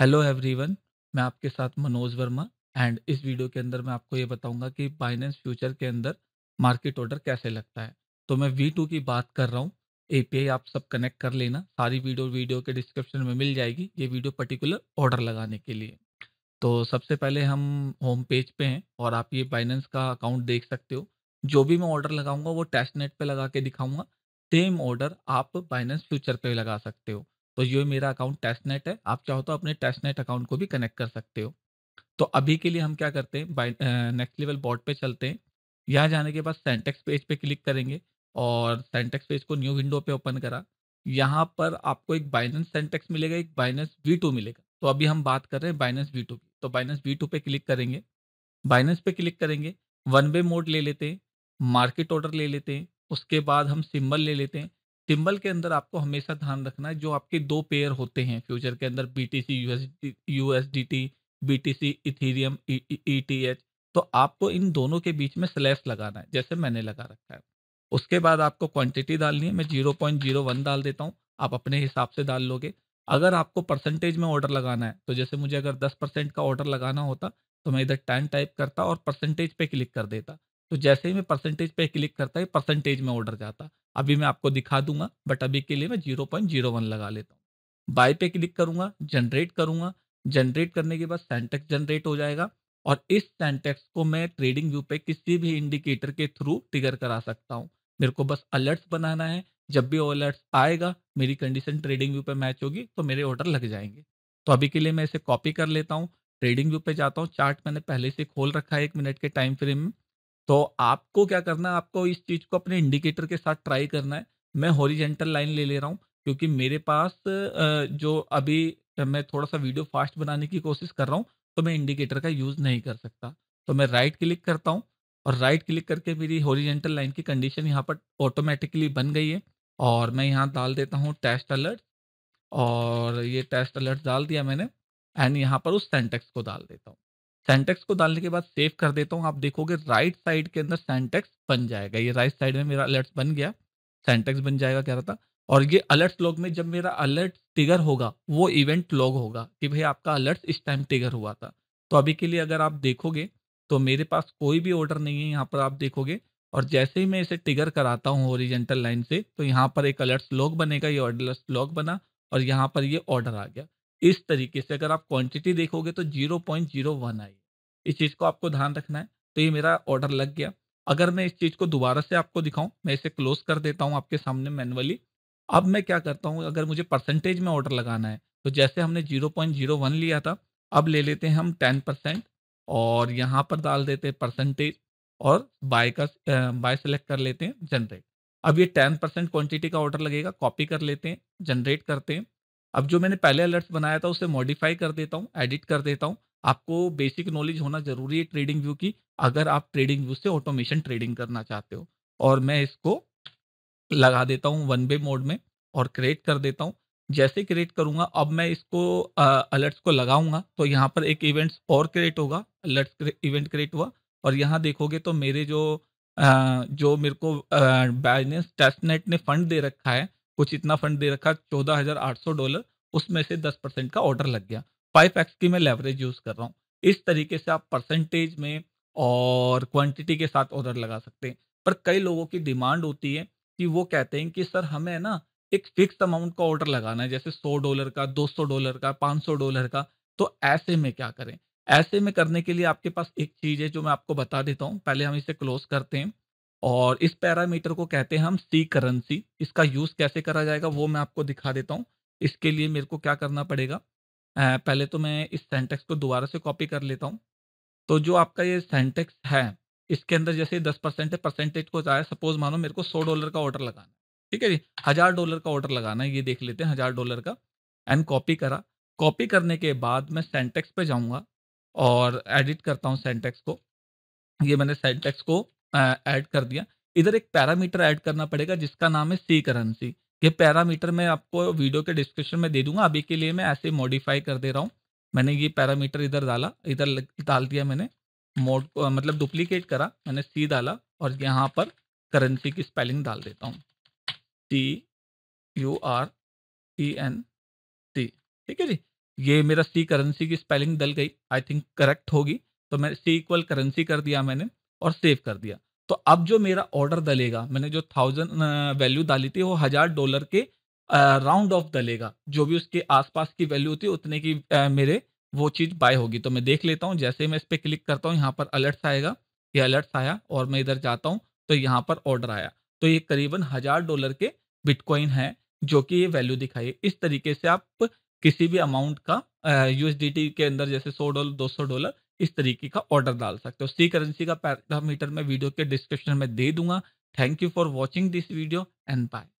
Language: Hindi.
हेलो एवरीवन मैं आपके साथ मनोज वर्मा एंड इस वीडियो के अंदर मैं आपको ये बताऊंगा कि बाइनेंस फ्यूचर के अंदर मार्केट ऑर्डर कैसे लगता है तो मैं वी टू की बात कर रहा हूँ ए आप सब कनेक्ट कर लेना सारी वीडियो वीडियो के डिस्क्रिप्शन में मिल जाएगी ये वीडियो पर्टिकुलर ऑर्डर लगाने के लिए तो सबसे पहले हम होम पेज पे हैं और आप ये बाइनेंस का अकाउंट देख सकते हो जो भी मैं ऑर्डर लगाऊंगा वो टेस्ट नेट पर लगा के दिखाऊंगा सेम ऑर्डर आप बाइनेंस फ्यूचर पर लगा सकते हो तो ये मेरा अकाउंट टेस्टनेट है आप चाहो तो अपने टेस्टनेट अकाउंट को भी कनेक्ट कर सकते हो तो अभी के लिए हम क्या करते हैं बाई नेक्स्ट लेवल बोर्ड पे चलते हैं यहाँ जाने के बाद सेंटेक्स पेज पे क्लिक करेंगे और सेंटेक्स पेज को न्यू विंडो पे ओपन करा यहाँ पर आपको एक बाइनेंस सेंटेक्स मिलेगा एक बाइनेंस वी टू मिलेगा तो अभी हम बात कर रहे हैं बाइनेंस वी टू की तो बाइनेंस वी टू पे क्लिक करेंगे बाइनेंस पे क्लिक करेंगे वन वे मोड ले लेते हैं मार्केट ऑर्डर ले लेते हैं उसके बाद हम सिम्बल ले लेते हैं सिंबल के अंदर आपको हमेशा ध्यान रखना है जो आपके दो पेयर होते हैं फ्यूचर के अंदर B T C D USDT B T C Ethereum E T H तो आपको इन दोनों के बीच में स्लैश लगाना है जैसे मैंने लगा रखा है उसके बाद आपको क्वांटिटी डालनी है मैं जीरो पॉइंट जीरो वन डाल देता हूँ आप अपने हिसाब से डाल लोगे अगर आपको परसेंटेज में ऑर्डर लगाना है तो जैसे मुझे अगर दस परसेंट का ऑर्डर लगाना होता तो मैं इधर टेन टाइप करता और परसेंटेज पे क्लिक कर देता तो जैसे ही मैं परसेंटेज पे क्लिक करता है परसेंटेज में ऑर्डर जाता अभी मैं आपको दिखा दूंगा बट अभी के लिए मैं जीरो पॉइंट जीरो वन लगा लेता हूँ बाय पे क्लिक करूंगा जनरेट करूंगा जनरेट करने के बाद सेंटेक्स जनरेट हो जाएगा और इस सेंटेक्स को मैं ट्रेडिंग व्यू पे किसी भी इंडिकेटर के थ्रू टिगर करा सकता हूँ मेरे को बस अलर्ट्स बनाना है जब भी अलर्ट्स आएगा मेरी कंडीशन ट्रेडिंग व्यू पे मैच होगी तो मेरे ऑर्डर लग जाएंगे तो अभी के लिए मैं इसे कॉपी कर लेता हूँ ट्रेडिंग व्यू पे जाता हूँ चार्ट मैंने पहले से खोल रखा है एक मिनट के टाइम फ्रेम में तो आपको क्या करना है आपको इस चीज़ को अपने इंडिकेटर के साथ ट्राई करना है मैं हॉरिजेंटल लाइन ले ले रहा हूँ क्योंकि मेरे पास जो अभी मैं थोड़ा सा वीडियो फास्ट बनाने की कोशिश कर रहा हूँ तो मैं इंडिकेटर का यूज़ नहीं कर सकता तो मैं राइट क्लिक करता हूँ और राइट क्लिक करके मेरी हॉरिजेंटल लाइन की कंडीशन यहाँ पर ऑटोमेटिकली बन गई है और मैं यहाँ डाल देता हूँ टेस्ट अलर्ट और ये टेस्ट अलर्ट डाल दिया मैंने एंड यहाँ पर उस सेंटेक्स को डाल देता हूँ सेंटेक्स को डालने के बाद सेव कर देता हूँ आप देखोगे राइट साइड के अंदर सेंटेक्स बन जाएगा ये राइट साइड में मेरा अलर्ट बन गया सेंटेक्स बन जाएगा कह रहा था और ये अलर्ट लॉग में जब मेरा अलर्ट टिगर होगा वो इवेंट लॉग होगा कि भाई आपका अलर्ट इस टाइम टिगर हुआ था तो अभी के लिए अगर आप देखोगे तो मेरे पास कोई भी ऑर्डर नहीं है यहाँ पर आप देखोगे और जैसे ही मैं इसे टिगर कराता हूँ ओरिजेंटल लाइन से तो यहाँ पर एक अलर्ट लॉग बनेगा ये ऑर्डर लॉग बना और यहाँ पर ये ऑर्डर आ गया इस तरीके से अगर आप क्वांटिटी देखोगे तो 0.01 आई इस चीज़ को आपको ध्यान रखना है तो ये मेरा ऑर्डर लग गया अगर मैं इस चीज़ को दोबारा से आपको दिखाऊं मैं इसे क्लोज कर देता हूं आपके सामने मैनुअली अब मैं क्या करता हूं अगर मुझे परसेंटेज में ऑर्डर लगाना है तो जैसे हमने 0.01 लिया था अब ले लेते हैं हम टेन परसेंट और यहाँ पर डाल देते हैं परसेंटेज और बाय का बाय सेलेक्ट कर लेते हैं जनरेट अब ये टेन परसेंट क्वान्टिटी का ऑर्डर लगेगा कॉपी कर लेते हैं जनरेट करते हैं अब जो मैंने पहले अलर्ट्स बनाया था उसे मॉडिफाई कर देता हूँ एडिट कर देता हूँ आपको बेसिक नॉलेज होना जरूरी है ट्रेडिंग व्यू की अगर आप ट्रेडिंग व्यू से ऑटोमेशन ट्रेडिंग करना चाहते हो और मैं इसको लगा देता हूँ वन बे मोड में और क्रिएट कर देता हूँ जैसे क्रिएट करूंगा अब मैं इसको अलर्ट्स को लगाऊंगा तो यहाँ पर एक इवेंट्स और क्रिएट होगा अलर्ट्स इवेंट क्रिएट हुआ और यहाँ देखोगे तो मेरे जो आ, जो मेरे को बैलेंस टेस्टनेट ने फंड दे रखा है कुछ इतना फंड दे रखा है चौदह हज़ार आठ सौ डॉलर उसमें से दस परसेंट का ऑर्डर लग गया फाइव एक्स की मैं लेवरेज यूज़ कर रहा हूँ इस तरीके से आप परसेंटेज में और क्वांटिटी के साथ ऑर्डर लगा सकते हैं पर कई लोगों की डिमांड होती है कि वो कहते हैं कि सर हमें ना एक फिक्स अमाउंट का ऑर्डर लगाना है जैसे सौ डॉलर का दो सौ डॉलर का पाँच सौ डॉलर का तो ऐसे में क्या करें ऐसे में करने के लिए आपके पास एक चीज़ है जो मैं आपको बता देता हूँ पहले हम इसे क्लोज करते हैं और इस पैरामीटर को कहते हैं हम सी करेंसी इसका यूज़ कैसे करा जाएगा वो मैं आपको दिखा देता हूँ इसके लिए मेरे को क्या करना पड़ेगा पहले तो मैं इस सेंटेक्स को दोबारा से कॉपी कर लेता हूँ तो जो आपका ये सेंटेक्स है इसके अंदर जैसे दस परसेंट परसेंटेज को चाहे सपोज मानो मेरे को सौ डॉलर का ऑर्डर लगाना ठीक है जी हज़ार डॉलर का ऑर्डर लगाना है ये देख लेते हैं हज़ार डॉलर का एंड कॉपी करा कॉपी करने के बाद मैं सेंटेक्स पे जाऊँगा और एडिट करता हूँ सेंटेक्स को ये मैंने सेंटेक्स को ऐड कर दिया इधर एक पैरामीटर ऐड करना पड़ेगा जिसका नाम है सी करेंसी ये पैरामीटर मैं आपको वीडियो के डिस्क्रिप्शन में दे दूंगा अभी के लिए मैं ऐसे मॉडिफाई कर दे रहा हूँ मैंने ये पैरामीटर इधर डाला इधर डाल दिया मैंने मोड मतलब डुप्लीकेट करा मैंने सी डाला और यहाँ पर करेंसी की स्पेलिंग डाल देता हूँ T U R T N T ठीक है जी ये मेरा सी करेंसी की स्पेलिंग डल गई आई थिंक करेक्ट होगी तो मैं सी इक्वल करेंसी कर दिया मैंने और सेव कर दिया तो अब जो मेरा ऑर्डर दलेगा मैंने जो थाउजेंड वैल्यू डाली थी वो हज़ार डॉलर के राउंड ऑफ दलेगा जो भी उसके आसपास की वैल्यू थी उतने की आ, मेरे वो चीज़ बाय होगी तो मैं देख लेता हूँ जैसे मैं इस पर क्लिक करता हूँ यहाँ पर अलर्ट्स आएगा ये अलर्ट्स आया और मैं इधर जाता हूँ तो यहाँ पर ऑर्डर आया तो ये करीबन हज़ार डॉलर के बिटकॉइन है जो कि ये वैल्यू दिखाई इस तरीके से आप किसी भी अमाउंट का यूएसडीटी के अंदर जैसे सौ डॉलर दो सौ डॉलर इस तरीके का ऑर्डर डाल सकते हो सी करेंसी का पैरामीटर मैं वीडियो के डिस्क्रिप्शन में दे दूंगा thank you for watching this video and bye